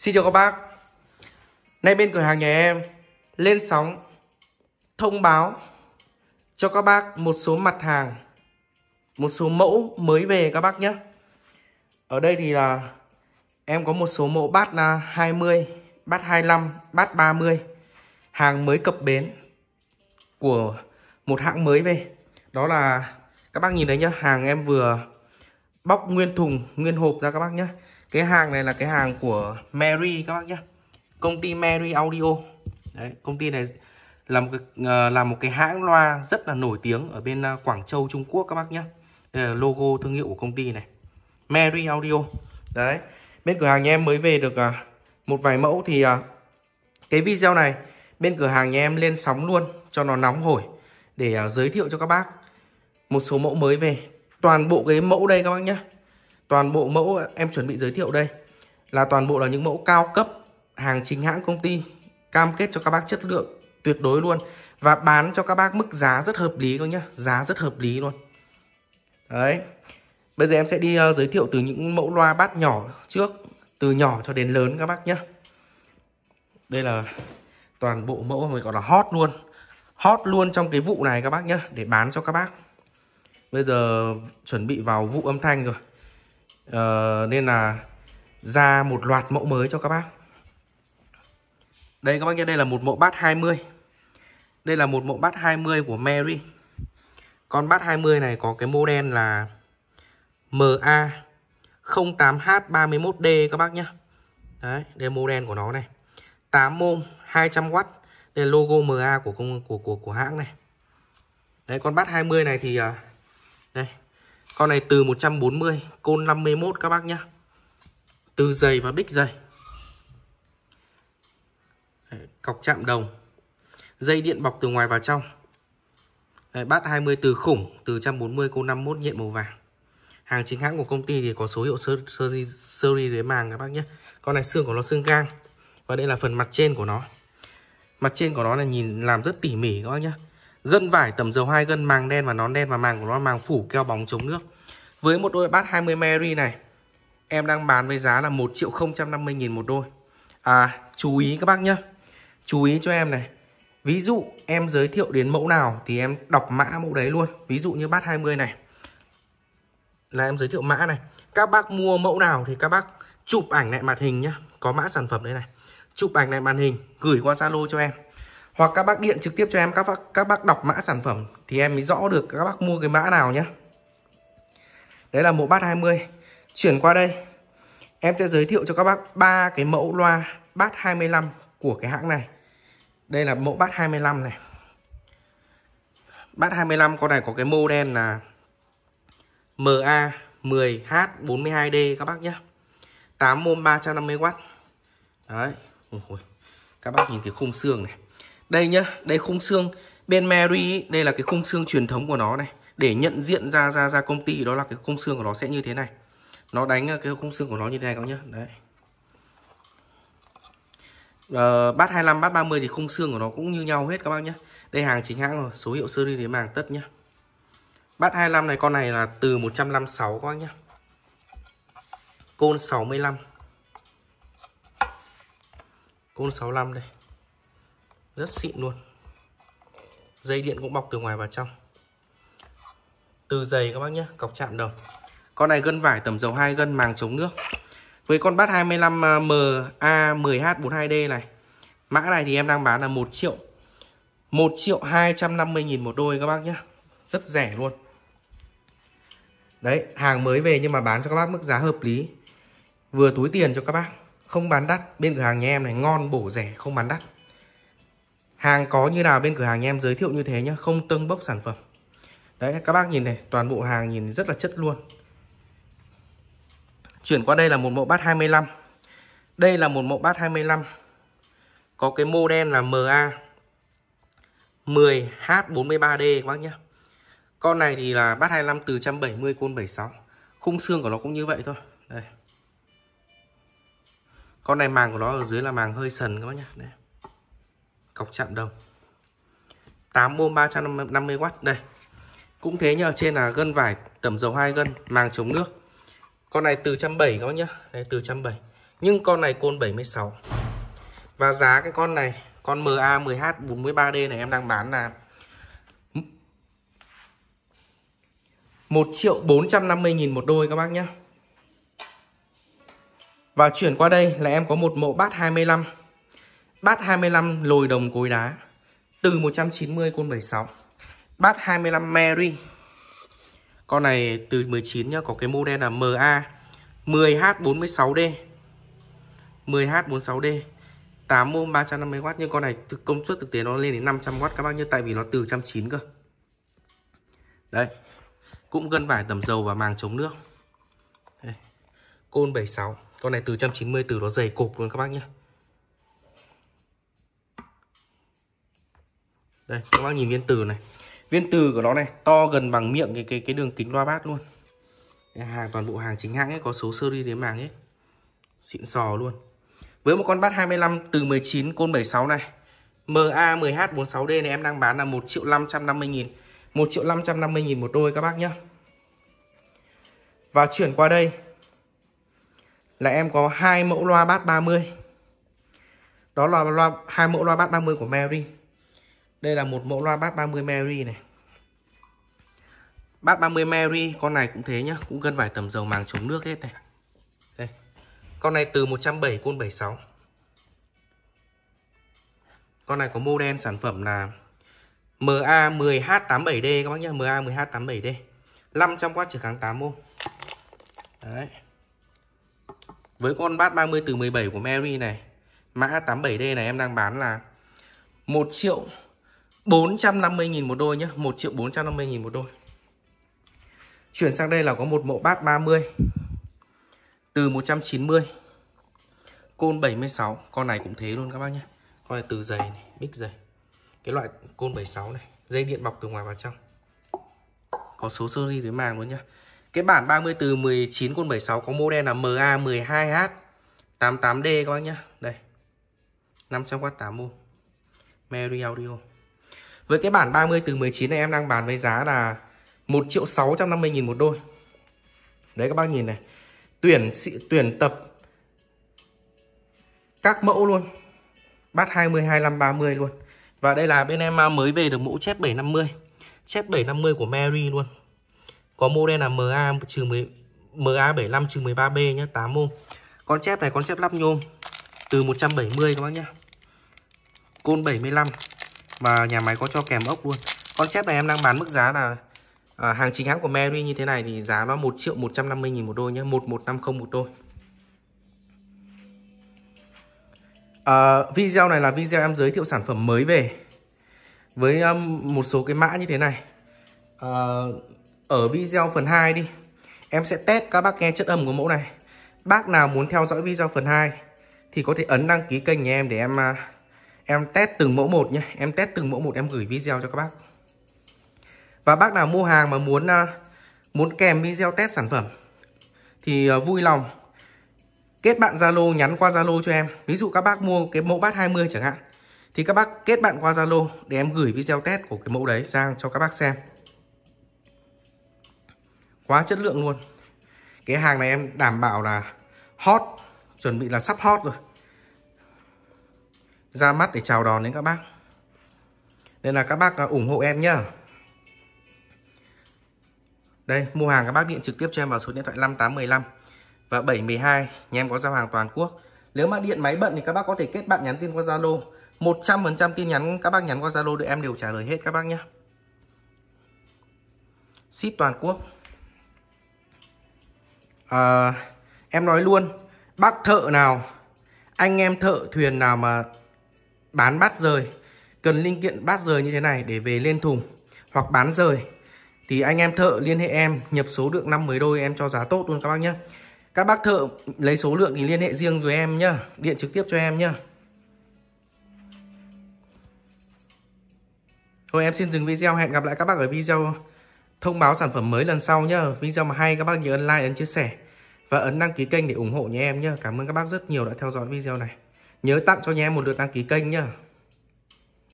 Xin chào các bác Nay bên cửa hàng nhà em lên sóng thông báo cho các bác một số mặt hàng một số mẫu mới về các bác nhé Ở đây thì là em có một số mẫu bát là 20 bát 25, bát 30 hàng mới cập bến của một hãng mới về đó là các bác nhìn thấy nhá hàng em vừa bóc nguyên thùng nguyên hộp ra các bác nhé cái hàng này là cái hàng của Mary các bác nhé công ty Mary Audio đấy công ty này là một cái ờ, là một cái hãng loa rất là nổi tiếng ở bên ờ, Quảng Châu Trung Quốc các bác nhé đây là logo thương hiệu của công ty này Mary Audio đấy bên cửa hàng nhà em mới về được ờ, một vài mẫu thì cái video này bên cửa hàng nhà em lên sóng luôn cho nó nóng hổi để giới thiệu cho các bác một số mẫu mới về toàn bộ cái mẫu đây các bác nhé toàn bộ mẫu em chuẩn bị giới thiệu đây là toàn bộ là những mẫu cao cấp hàng chính hãng công ty cam kết cho các bác chất lượng tuyệt đối luôn và bán cho các bác mức giá rất hợp lý các nhá giá rất hợp lý luôn đấy bây giờ em sẽ đi ờ, giới thiệu từ những mẫu loa bát nhỏ trước từ nhỏ cho đến lớn các bác nhá đây là toàn bộ mẫu mình gọi là hot luôn hot luôn trong cái vụ này các bác nhá để bán cho các bác bây giờ chuẩn bị vào vụ âm thanh rồi Ờ, nên là ra một loạt mẫu mới cho các bác đây các bác nhé đây là một mẫu bát 20 đây là một mẫu bát 20 của Mary con bát 20 này có cái model là MA 08H31D các bác nhé đấy đây model của nó này 8 ohm 200W đây là logo MA của công của của của hãng này đấy con bát 20 này thì à, đây con này từ 140 Côn 51 các bác nhá Từ dày và bích dày Cọc chạm đồng Dây điện bọc từ ngoài vào trong Đấy, Bát 20 từ khủng Từ 140 Côn 51 nhện màu vàng Hàng chính hãng của công ty thì có số hiệu sơ, sơ, Seri dưới màng các bác nhé Con này xương của nó xương gang Và đây là phần mặt trên của nó Mặt trên của nó là nhìn làm rất tỉ mỉ các bác nhé gân vải tầm dầu hai gân màng đen và nón đen và màng của nó màng phủ keo bóng chống nước với một đôi bát 20 Mary này em đang bán với giá là một triệu không trăm năm mươi nghìn một đôi à chú ý các bác nhá chú ý cho em này ví dụ em giới thiệu đến mẫu nào thì em đọc mã mẫu đấy luôn ví dụ như bát 20 này là em giới thiệu mã này các bác mua mẫu nào thì các bác chụp ảnh lại màn hình nhá có mã sản phẩm đây này chụp ảnh lại màn hình gửi qua zalo cho em hoặc các bác điện trực tiếp cho em các bác, các bác đọc mã sản phẩm thì em mới rõ được các bác mua cái mã nào nhé đấy là mẫu bát 20 chuyển qua đây em sẽ giới thiệu cho các bác ba cái mẫu loa bát 25 của cái hãng này đây là mẫu bát 25 này bát 25 con này có cái mô đen là MA 10H42D các bác nhé 8 môn 350W Đấy Ôi, Các bác nhìn cái khung xương này đây nhá đây khung xương bên Mary đây là cái khung xương truyền thống của nó này để nhận diện ra ra ra công ty đó là cái khung xương của nó sẽ như thế này nó đánh cái khung xương của nó như thế này các nhá đấy uh, bát 25 bát 30 thì khung xương của nó cũng như nhau hết các bác nhé đây hàng chính hãng rồi số hiệu series đến màng tất nhá bát 25 này con này là từ 156 các bác nhá côn 65 côn 65 đây rất xịn luôn dây điện cũng bọc từ ngoài vào trong từ dày các bác nhé cọc chạm đầu con này gân vải tầm dầu 2 gân màng chống nước với con bát 25MA10H42D à, này mã này thì em đang bán là 1 triệu 1 triệu 250 nghìn một đôi các bác nhé rất rẻ luôn đấy hàng mới về nhưng mà bán cho các bác mức giá hợp lý vừa túi tiền cho các bác không bán đắt bên cửa hàng nhà em này ngon bổ rẻ không bán đắt hàng có như nào bên cửa hàng em giới thiệu như thế nhá không tâng bốc sản phẩm đấy các bác nhìn này toàn bộ hàng nhìn rất là chất luôn chuyển qua đây là một mẫu bát 25 đây là một mẫu bát 25 có cái mô đen là MA 10H43D các bác nhé con này thì là bát 25 từ 170 côn 76 khung xương của nó cũng như vậy thôi đây con này màng của nó ở dưới là màng hơi sần các bác nhé cọc chạm đồng 8 ohm 350W đây cũng thế nhờ trên là gân vải tẩm dầu hai gân màng chống nước con này từ trăm bảy bác nhá đây từ trăm bảy nhưng con này côn 76 và giá cái con này con MA 10H 43D này em đang bán là 1 triệu 450 nghìn một đôi các bác nhé Và chuyển qua đây là em có một mẫu bát 25 Bát 25 lồi đồng cối đá từ 190 côn 76. Bát 25 Mary. Con này từ 19 nhá, có cái model là MA 10H46D. 10H46D. 8 ohm 350W nhưng con này công suất thực tế nó lên đến 500W các bác nhé tại vì nó từ 190 cơ. Đấy. Cũng gân vải tẩm dầu và màng chống nước. Đây. Côn 76, con này từ 190 từ nó dày cục luôn các bác nhé đây các bác nhìn viên từ này viên từ của nó này to gần bằng miệng cái cái cái đường kính loa bát luôn cái hàng toàn bộ hàng chính hãng ấy có số sơ đến màng hết xịn sò luôn với một con bát 25 từ 19 côn 76 này MA 10H46D này em đang bán là 1 triệu 550 nghìn 1 triệu 550 nghìn một đôi các bác nhé Và chuyển qua đây Là em có hai mẫu loa bát 30 Đó là loa hai mẫu loa bát 30 của Mary đây là một mẫu loa bass 30 Mary này. Bass 30 Mary, con này cũng thế nhá, cũng gân vải tầm dầu màng chống nước hết này. Đây. Con này từ 170 côn 76. Con này có model sản phẩm là MA10H87D các bác nhá, MA10H87D. 500W trở kháng 8 ohm. Đấy. Với con bát 30 từ 17 của Mary này, mã 87D này em đang bán là 1 triệu 450.000 một đôi nhé 1 triệu 450.000 một đôi Chuyển sang đây là có một mẫu bát 30 Từ 190 Côn 76 Con này cũng thế luôn các bác nhé Con này từ giày này, bích giày Cái loại côn 76 này Dây điện bọc từ ngoài vào trong Có số series với màng luôn nhá Cái bản 30 từ 19 côn 76 Có model là MA12H 88D các bác nhá Đây 500W 8 mô Mary Audio với cái bản 30 từ 19 này em đang bán với giá là 1 triệu 650 nghìn một đôi. Đấy các bác nhìn này. Tuyển tuyển tập các mẫu luôn. Bát 20, 25, 30 luôn. Và đây là bên em à, mới về được mẫu chép 750. Chép 750 của Mary luôn. Có model là MA trừ 10 MA75 trừ 13B nhé 8 ôm. Con chép này con chép lắp nhôm từ 170 các bác nhá. Côn 75 và nhà máy có cho kèm ốc luôn con chép này em đang bán mức giá là à, Hàng chính hãng của Mary như thế này thì giá nó 1 triệu 150 nghìn một đôi nhé 1150 một đôi à, Video này là video em giới thiệu sản phẩm mới về Với um, một số cái mã như thế này à, Ở video phần 2 đi Em sẽ test các bác nghe chất âm của mẫu này Bác nào muốn theo dõi video phần 2 Thì có thể ấn đăng ký kênh nhà em để em à, em test từng mẫu một nhé em test từng mẫu một em gửi video cho các bác và bác nào mua hàng mà muốn à, muốn kèm video test sản phẩm thì à, vui lòng kết bạn Zalo nhắn qua Zalo cho em ví dụ các bác mua cái mẫu bát 20 chẳng hạn thì các bác kết bạn qua Zalo để em gửi video test của cái mẫu đấy sang cho các bác xem quá chất lượng luôn cái hàng này em đảm bảo là hot chuẩn bị là sắp hot rồi ra mắt để chào đón đến các bác nên là các bác à, ủng hộ em nhá đây mua hàng các bác điện trực tiếp cho em vào số điện thoại 5815 và 712 nhà em có giao hàng toàn quốc nếu mà điện máy bận thì các bác có thể kết bạn nhắn tin qua Zalo 100% tin nhắn các bác nhắn qua Zalo để em đều trả lời hết các bác nhé ship toàn quốc à, em nói luôn bác thợ nào anh em thợ thuyền nào mà bán bát rời cần linh kiện bát rời như thế này để về lên thùng hoặc bán rời thì anh em thợ liên hệ em nhập số lượng 50 đôi em cho giá tốt luôn các bác nhé các bác thợ lấy số lượng thì liên hệ riêng với em nhá điện trực tiếp cho em nhá thôi em xin dừng video hẹn gặp lại các bác ở video thông báo sản phẩm mới lần sau nhá video mà hay các bác nhớ ấn like ấn chia sẻ và ấn đăng ký kênh để ủng hộ nhé em nhá cảm ơn các bác rất nhiều đã theo dõi video này Nhớ tặng cho nhé em một lượt đăng ký kênh nhá